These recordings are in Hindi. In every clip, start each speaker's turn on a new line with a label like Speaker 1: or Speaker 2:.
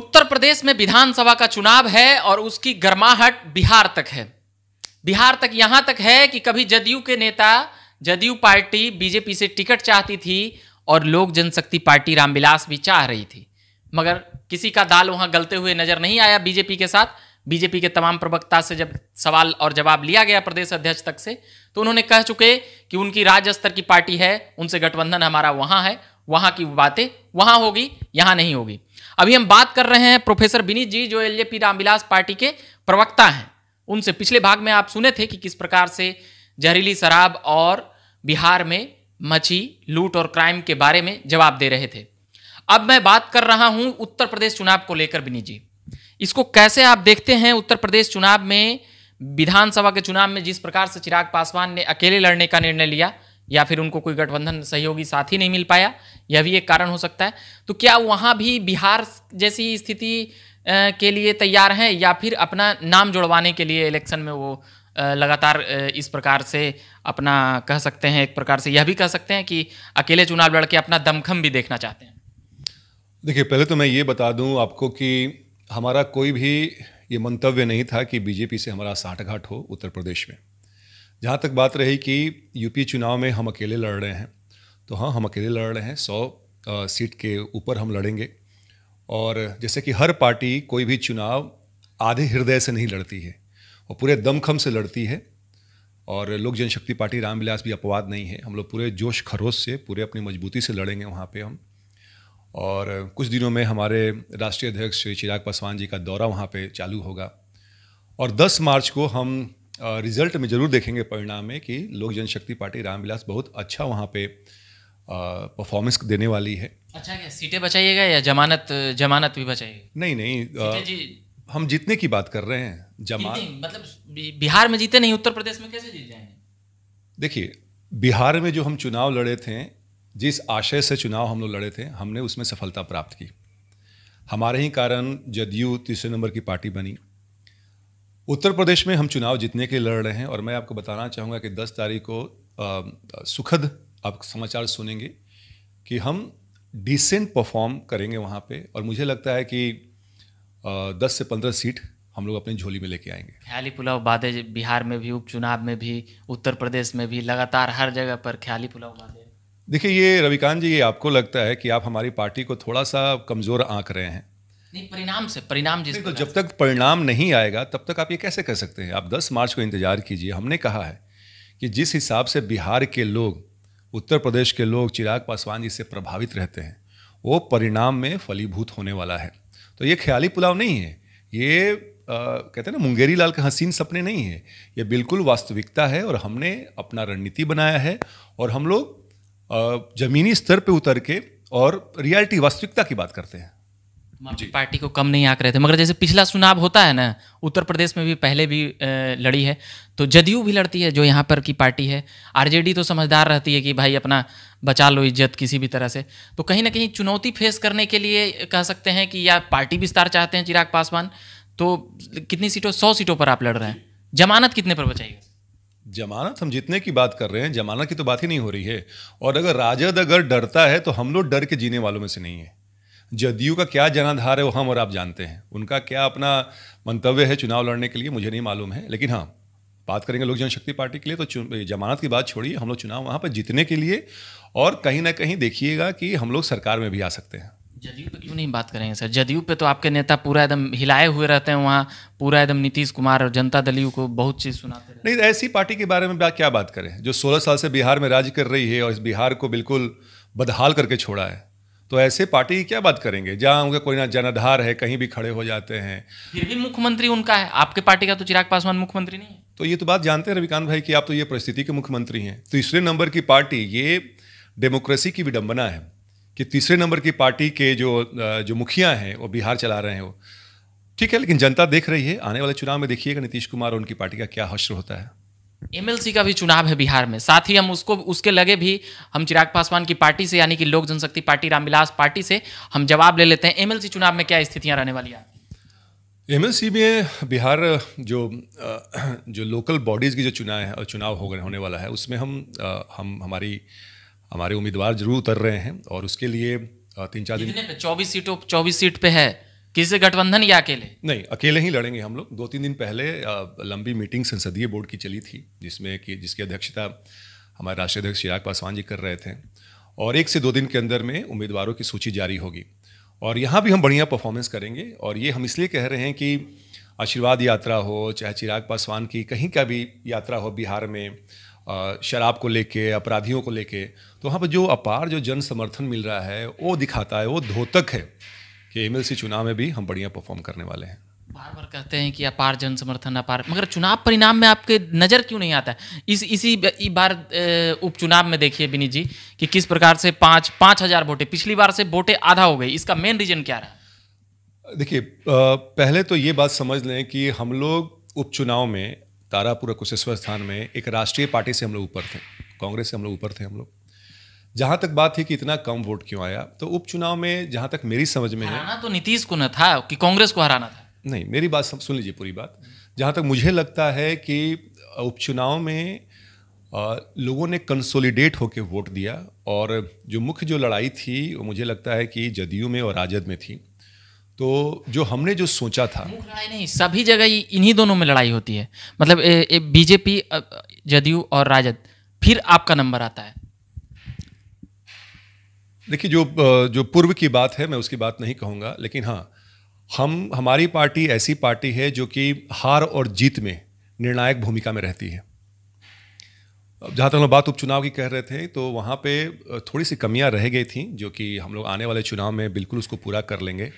Speaker 1: उत्तर प्रदेश में विधानसभा का चुनाव है और उसकी गर्माहट बिहार तक है बिहार तक यहाँ तक है कि कभी जदयू के नेता जदयू पार्टी बीजेपी से टिकट चाहती थी और लोक जनशक्ति पार्टी रामविलास भी चाह रही थी मगर किसी का दाल वहाँ गलते हुए नजर नहीं आया बीजेपी के साथ बीजेपी के तमाम प्रवक्ता से जब सवाल और जवाब लिया गया प्रदेश अध्यक्ष तक से तो उन्होंने कह चुके कि उनकी राज्य स्तर की पार्टी है उनसे गठबंधन हमारा वहाँ है वहाँ की बातें वहाँ होगी यहाँ नहीं होगी अभी हम बात कर रहे हैं प्रोफेसर विनीत जी जो एल पी रामविलास पार्टी के प्रवक्ता हैं उनसे पिछले भाग में आप सुने थे कि किस प्रकार से जहरीली शराब और बिहार में मची लूट और क्राइम के बारे में जवाब दे रहे थे अब मैं बात कर रहा हूं उत्तर प्रदेश चुनाव को लेकर विनीत जी इसको कैसे आप देखते हैं उत्तर प्रदेश चुनाव में विधानसभा के चुनाव में जिस प्रकार से चिराग पासवान ने अकेले लड़ने का निर्णय लिया या फिर उनको कोई गठबंधन सहयोगी साथी नहीं मिल पाया यह भी एक कारण हो सकता है तो क्या वहाँ भी बिहार जैसी स्थिति के लिए तैयार हैं या फिर अपना नाम जुड़वाने के लिए इलेक्शन में वो लगातार इस प्रकार से अपना कह सकते हैं एक प्रकार से यह भी कह सकते हैं कि अकेले चुनाव लड़के अपना दमखम भी देखना चाहते हैं
Speaker 2: देखिए पहले तो मैं ये बता दूं आपको कि हमारा कोई भी ये मंतव्य नहीं था कि बीजेपी से हमारा साठगांठ हो उत्तर प्रदेश में जहाँ तक बात रही कि यूपी चुनाव में हम अकेले लड़ रहे हैं तो हाँ हम अकेले लड़ रहे हैं सौ सीट के ऊपर हम लड़ेंगे और जैसे कि हर पार्टी कोई भी चुनाव आधे हृदय से नहीं लड़ती है और पूरे दमखम से लड़ती है और लोक जनशक्ति पार्टी रामविलास भी अपवाद नहीं है हम लोग पूरे जोश खरोश से पूरे अपनी मजबूती से लड़ेंगे वहाँ पे हम और कुछ दिनों में हमारे राष्ट्रीय अध्यक्ष श्री चिराग पासवान जी का दौरा वहाँ पे चालू होगा और 10 मार्च को हम रिज़ल्ट में ज़रूर देखेंगे परिणाम में कि लोक जनशक्ति पार्टी रामविलास बहुत अच्छा वहाँ पर परफॉर्मेंस देने वाली है
Speaker 1: अच्छा क्या सीटें बचाइएगा या जमानत जमानत भी बचाइएगा नहीं नहीं जी
Speaker 2: हम जीतने की बात कर रहे हैं जमानत
Speaker 1: मतलब बिहार में जीते नहीं उत्तर प्रदेश में कैसे जीत जाएंगे
Speaker 2: देखिए बिहार में जो हम चुनाव लड़े थे जिस आशय से चुनाव हम लोग लड़े थे हमने उसमें सफलता प्राप्त की हमारे ही कारण जदयू तीसरे नंबर की पार्टी बनी उत्तर प्रदेश में हम चुनाव जीतने के लिए लड़ रहे हैं और मैं आपको बताना चाहूँगा कि 10 तारीख को सुखद आप समाचार सुनेंगे कि हम डिसेंट परफॉर्म करेंगे वहाँ पे और मुझे लगता है कि दस से पंद्रह सीट हम लोग अपनी झोली में लेके आएंगे
Speaker 1: ख्याली पुलाव बादे बिहार में भी उपचुनाव में भी उत्तर प्रदेश में भी लगातार हर जगह पर ख्याली पुलाव बादे
Speaker 2: देखिए ये रविकांत जी ये आपको लगता है कि आप हमारी पार्टी को थोड़ा सा कमज़ोर आंक रहे हैं
Speaker 1: नहीं परिणाम से परिणाम जिस तो
Speaker 2: जब तक परिणाम नहीं आएगा तब तक आप ये कैसे कह सकते हैं आप 10 मार्च को इंतज़ार कीजिए हमने कहा है कि जिस हिसाब से बिहार के लोग उत्तर प्रदेश के लोग चिराग पासवान जी से प्रभावित रहते हैं वो परिणाम में फलीभूत होने वाला है तो ये ख्याली पुलाव नहीं है ये आ, कहते हैं ना मुंगेरी लाल के हसीन सपने नहीं है ये बिल्कुल वास्तविकता है और हमने अपना रणनीति बनाया है और हम लोग ज़मीनी स्तर पे उतर के और रियलिटी वास्तविकता
Speaker 1: की बात करते हैं पार्टी को कम नहीं आंक रहे थे मगर जैसे पिछला चुनाव होता है ना उत्तर प्रदेश में भी पहले भी लड़ी है तो जदयू भी लड़ती है जो यहाँ पर की पार्टी है आरजेडी तो समझदार रहती है कि भाई अपना बचा लो इज्जत किसी भी तरह से तो कहीं ना कहीं चुनौती फेस करने के लिए कह सकते हैं कि या पार्टी विस्तार चाहते हैं चिराग पासवान तो कितनी सीटों सौ सीटों पर आप लड़ रहे हैं जमानत कितने पर बचाइए
Speaker 2: जमानत हम जितने की बात कर रहे हैं जमानत की तो बात ही नहीं हो रही है और अगर राजद अगर डरता है तो हम लोग डर के जीने वालों में से नहीं है जदयू का क्या जनाधार है वो हम और आप जानते हैं उनका क्या अपना मंतव्य है चुनाव लड़ने के लिए मुझे नहीं मालूम है लेकिन हाँ बात करेंगे लोक जनशक्ति पार्टी के लिए तो जमानत की बात छोड़िए हम लोग चुनाव वहाँ पर जीतने के लिए और कहीं ना कहीं देखिएगा कि हम लोग सरकार में भी आ सकते हैं
Speaker 1: जदयू पे क्यों नहीं बात करेंगे सर जदयू पे तो आपके नेता पूरा एकदम हिलाए हुए रहते हैं वहाँ पूरा एकदम नीतीश कुमार और जनता दल को बहुत चीज़ सुनाते
Speaker 2: हैं नहीं ऐसी पार्टी के बारे में क्या बात करें जो सोलह साल से बिहार में राज्य कर रही है और इस बिहार को बिल्कुल बदहाल करके छोड़ा है तो ऐसे पार्टी की क्या बात करेंगे जहाँ उनका कोई ना जनाधार है कहीं भी खड़े हो जाते हैं
Speaker 1: फिर भी मुख्यमंत्री उनका है आपके पार्टी का तो चिराग पासवान मुख्यमंत्री नहीं है
Speaker 2: तो ये तो बात जानते हैं रविकांत भाई कि आप तो ये परिस्थिति के मुख्यमंत्री हैं तीसरे नंबर की पार्टी ये डेमोक्रेसी की विडंबना है कि तीसरे नंबर की पार्टी के जो जो मुखिया हैं वो बिहार चला रहे हैं वो ठीक है लेकिन जनता देख रही है आने वाले चुनाव में देखिएगा नीतीश कुमार और उनकी पार्टी का क्या हश्र होता है
Speaker 1: एमएलसी का भी चुनाव है बिहार में साथ ही हम उसको उसके लगे भी हम चिराग पासवान की पार्टी से यानी कि लोक जनशक्ति पार्टी रामविलास पार्टी से हम जवाब ले लेते हैं एमएलसी चुनाव में क्या स्थितियां रहने वाली हैं
Speaker 2: एमएलसी में बिहार जो जो लोकल बॉडीज़ की जो चुनाव है चुनाव हो होने वाला है उसमें हम हम हमारी हमारे उम्मीदवार जरूर उतर रहे हैं और उसके लिए तीन चार दिन
Speaker 1: चौबीस सीटों चौबीस सीट पर है किसी गठबंधन या अकेले नहीं अकेले ही लड़ेंगे हम लोग दो तीन दिन
Speaker 2: पहले लंबी मीटिंग संसदीय बोर्ड की चली थी जिसमें कि जिसकी अध्यक्षता हमारे राष्ट्रीय अध्यक्ष चिराग पासवान जी कर रहे थे और एक से दो दिन के अंदर में उम्मीदवारों की सूची जारी होगी और यहाँ भी हम बढ़िया परफॉर्मेंस करेंगे और ये हम इसलिए कह रहे हैं कि आशीर्वाद यात्रा हो चाहे चिराग पासवान की कहीं का भी यात्रा हो बिहार में शराब को लेके अपराधियों को लेके तो वहाँ पर जो अपार जो जन समर्थन मिल रहा है वो दिखाता है वो धोतक है कि एम चुनाव में भी हम बढ़िया परफॉर्म करने वाले हैं
Speaker 1: बार बार कहते हैं कि अपार जन समर्थन अपार मगर चुनाव परिणाम में आपके नज़र क्यों नहीं आता है इस इसी बार उपचुनाव में देखिए विनीत जी कि किस प्रकार से पाँच पाँच हज़ार वोटें पिछली बार से वोटें आधा हो गई इसका मेन रीजन क्या रहा
Speaker 2: देखिए पहले तो ये बात समझ लें कि हम लोग उपचुनाव में तारापुर कुशेश्वर स्थान में एक राष्ट्रीय पार्टी से हम लोग ऊपर थे कांग्रेस से हम लोग ऊपर थे हम लोग जहां तक बात है कि इतना कम वोट क्यों आया तो उपचुनाव में जहां तक मेरी समझ में
Speaker 1: है तो नीतीश को न था कि कांग्रेस को हराना था
Speaker 2: नहीं मेरी बात सब सुन लीजिए पूरी बात जहां तक मुझे लगता है कि उपचुनाव में आ, लोगों ने कंसोलिडेट होकर वोट दिया और जो मुख्य जो लड़ाई थी वो मुझे लगता है कि जदयू में
Speaker 1: और राजद में थी तो जो हमने जो सोचा था लड़ाई नहीं सभी जगह इन्हीं दोनों में लड़ाई होती है मतलब बीजेपी जदयू और राजद फिर आपका नंबर आता है
Speaker 2: देखिए जो जो पूर्व की बात है मैं उसकी बात नहीं कहूँगा लेकिन हाँ हम हमारी पार्टी ऐसी पार्टी है जो कि हार और जीत में निर्णायक भूमिका में रहती है जहाँ तक हम बात उपचुनाव की कह रहे थे तो वहाँ पे थोड़ी सी कमियाँ रह गई थी जो कि हम लोग आने वाले चुनाव में बिल्कुल उसको पूरा कर लेंगे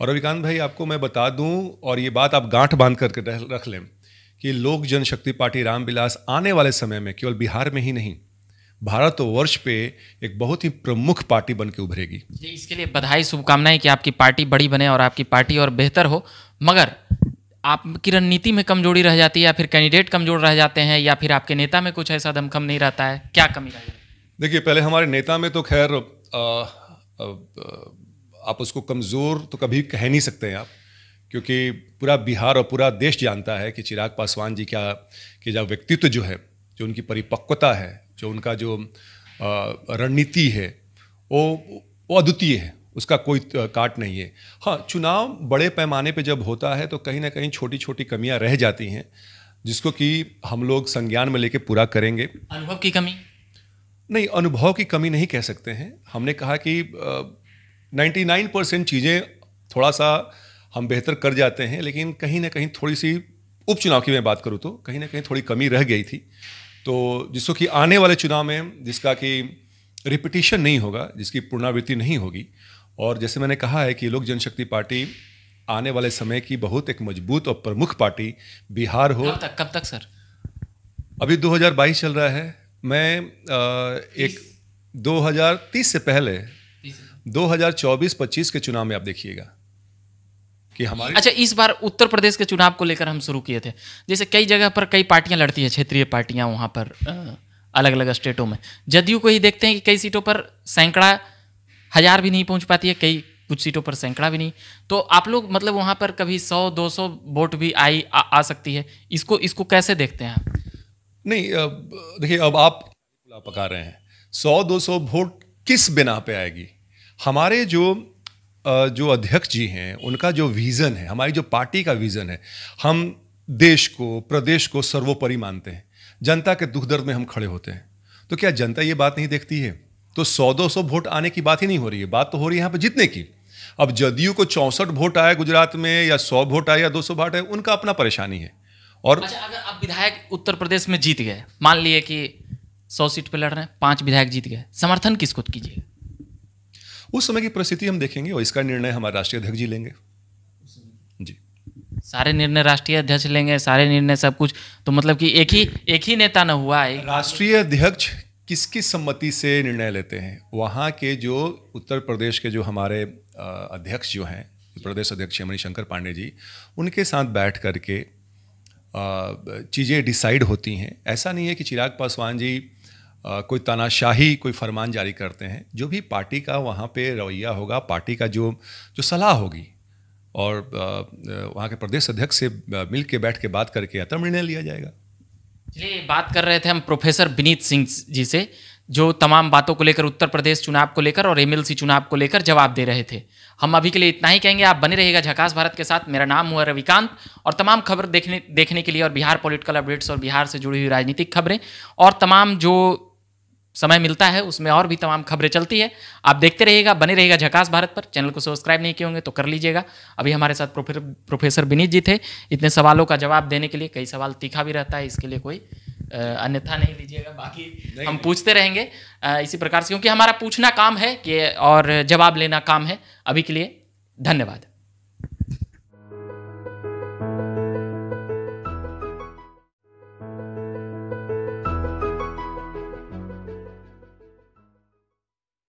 Speaker 2: और रविकांत भाई आपको मैं बता दूँ और ये बात आप गांठ बांध करके रख लें कि लोक जनशक्ति पार्टी रामविलास आने वाले समय में केवल बिहार में ही नहीं भारतवर्ष पे एक बहुत ही प्रमुख पार्टी बन के उभरेगी
Speaker 1: इसके लिए बधाई शुभकामनाएं कि आपकी पार्टी बड़ी बने और आपकी पार्टी और बेहतर हो मगर आपकी रणनीति में कमजोरी रह जाती है या फिर कैंडिडेट कमजोर रह जाते हैं या फिर आपके नेता में कुछ ऐसा दमखम नहीं रहता है क्या कमी रहती
Speaker 2: देखिए पहले हमारे नेता में तो खैर आप उसको कमज़ोर तो कभी कह नहीं सकते हैं आप क्योंकि पूरा बिहार और पूरा देश जानता है कि चिराग पासवान जी का कि जो व्यक्तित्व जो है जो उनकी परिपक्वता है जो उनका जो रणनीति है वो वो अद्वितीय है उसका कोई काट नहीं है हाँ चुनाव बड़े पैमाने पे जब होता है तो कहीं ना कहीं छोटी छोटी कमियां रह जाती हैं जिसको कि हम लोग संज्ञान में लेके पूरा करेंगे अनुभव की कमी नहीं अनुभव की कमी नहीं कह सकते हैं हमने कहा कि नाइन्टी नाइन परसेंट चीज़ें थोड़ा सा हम बेहतर कर जाते हैं लेकिन कहीं ना कहीं थोड़ी सी उपचुनाव की मैं बात करूँ तो कहीं ना कहीं थोड़ी कमी रह गई थी तो जिसको कि आने वाले चुनाव में जिसका कि रिपीटिशन नहीं होगा जिसकी पुनरावृत्ति नहीं होगी और जैसे मैंने कहा है कि लोक जनशक्ति पार्टी आने वाले समय की बहुत एक मजबूत और प्रमुख पार्टी बिहार हो कब तक कब तक सर अभी 2022 चल रहा है मैं आ, एक 2030 से पहले 2024-25 के
Speaker 1: चुनाव में आप देखिएगा कि हमारे अच्छा इस बार उत्तर प्रदेश के चुनाव को लेकर हम शुरू किए थे जैसे कई जगह पर कई पार्टियां लड़ती है क्षेत्रीय पार्टियां वहां पर अलग अलग स्टेटों में जदयू को ही देखते हैं कि कई सीटों पर सैकड़ा हजार भी नहीं पहुंच पाती है कई कुछ सीटों पर सैकड़ा भी नहीं तो आप लोग मतलब वहां पर कभी सौ दो सौ वोट भी आई आ, आ सकती है इसको इसको कैसे देखते हैं नहीं देखिए अब आप
Speaker 2: पका रहे हैं सौ दो सौ वोट किस बिना पे आएगी हमारे जो जो अध्यक्ष जी हैं उनका जो विज़न है हमारी जो पार्टी का विज़न है हम देश को प्रदेश को सर्वोपरि मानते हैं जनता के दुख दर्द में हम खड़े होते हैं तो क्या जनता ये बात नहीं देखती है तो सौ दो सौ वोट आने की बात ही नहीं हो रही है बात तो हो रही है यहाँ पर जीतने की अब जदयू को चौंसठ वोट आए गुजरात में या सौ वोट आए या दो सौ वोट आए उनका अपना परेशानी है
Speaker 1: और अच्छा अगर आप विधायक उत्तर प्रदेश में जीत गए मान लिए कि सौ सीट पर लड़ रहे हैं पाँच विधायक जीत गए समर्थन किसको कीजिएगा
Speaker 2: उस समय की परिस्थिति हम देखेंगे और इसका निर्णय हमारे राष्ट्रीय अध्यक्ष जी लेंगे
Speaker 1: जी सारे निर्णय राष्ट्रीय अध्यक्ष लेंगे सारे निर्णय सब कुछ तो मतलब कि एक ही एक ही नेता न हुआ है राष्ट्रीय अध्यक्ष
Speaker 2: किसकी सम्मति से निर्णय लेते हैं वहाँ के जो उत्तर प्रदेश के जो हमारे अध्यक्ष जो हैं प्रदेश अध्यक्ष मणिशंकर पांडे जी उनके साथ बैठ करके चीज़ें डिसाइड होती हैं ऐसा नहीं है कि चिराग पासवान जी कोई तानाशाही कोई फरमान जारी करते हैं जो भी पार्टी का वहाँ पे रवैया होगा पार्टी का जो जो सलाह होगी और वहाँ के प्रदेश अध्यक्ष से मिल के बैठ के बात करके अतः निर्णय लिया जाएगा
Speaker 1: चलिए बात कर रहे थे हम प्रोफेसर विनीत सिंह जी से जो तमाम बातों को लेकर उत्तर प्रदेश चुनाव को लेकर और एमएलसी चुनाव को लेकर जवाब दे रहे थे हम अभी के लिए इतना ही कहेंगे आप बने रहेगा झकास भारत के साथ मेरा नाम हुआ रविकांत और तमाम खबर देखने देखने के लिए और बिहार पॉलिटिकल अपडेट्स और बिहार से जुड़ी हुई राजनीतिक खबरें और तमाम जो समय मिलता है उसमें और भी तमाम खबरें चलती है आप देखते रहिएगा बने रहेगा झकास भारत पर चैनल को सब्सक्राइब नहीं किए होंगे तो कर लीजिएगा अभी हमारे साथ प्रोफे, प्रोफेसर विनीत जी थे इतने सवालों का जवाब देने के लिए कई सवाल तीखा भी रहता है इसके लिए कोई अन्यथा नहीं लीजिएगा बाकी नहीं, हम पूछते रहेंगे इसी प्रकार से क्योंकि हमारा पूछना काम है कि और जवाब लेना काम है अभी के लिए धन्यवाद